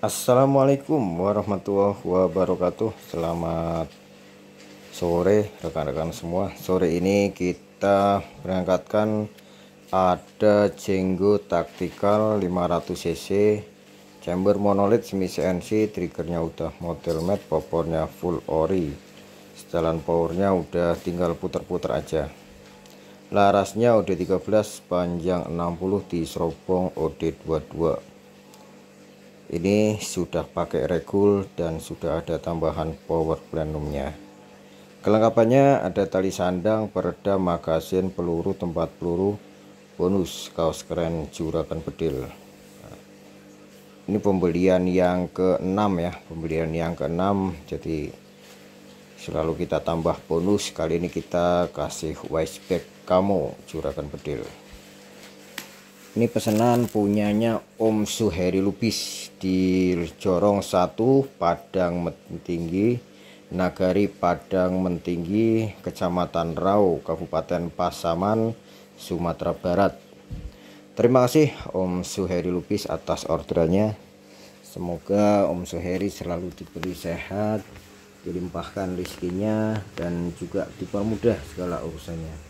Assalamualaikum warahmatullahi wabarakatuh Selamat sore rekan-rekan semua Sore ini kita berangkatkan ada Jenggo Taktikal 500cc Chamber monolith semi CNC Triggernya udah model matte Popornya full ori Setelan powernya udah tinggal puter-puter aja larasnya OD13 panjang 60 di serobong OD22 ini sudah pakai regul dan sudah ada tambahan power plenumnya kelengkapannya ada tali sandang peredam magasin peluru tempat peluru bonus kaos keren juragan bedil ini pembelian yang keenam ya pembelian yang keenam jadi selalu kita tambah bonus kali ini kita kasih bag kamu juragan bedil ini pesanan punyanya Om Suheri Lubis di Jorong 1 Padang Mentinggi Nagari Padang Mentinggi Kecamatan Rau Kabupaten Pasaman Sumatera Barat terima kasih Om Suheri Lubis atas orderannya semoga Om Suheri selalu diberi sehat dilimpahkan rezekinya dan juga dipermudah segala urusannya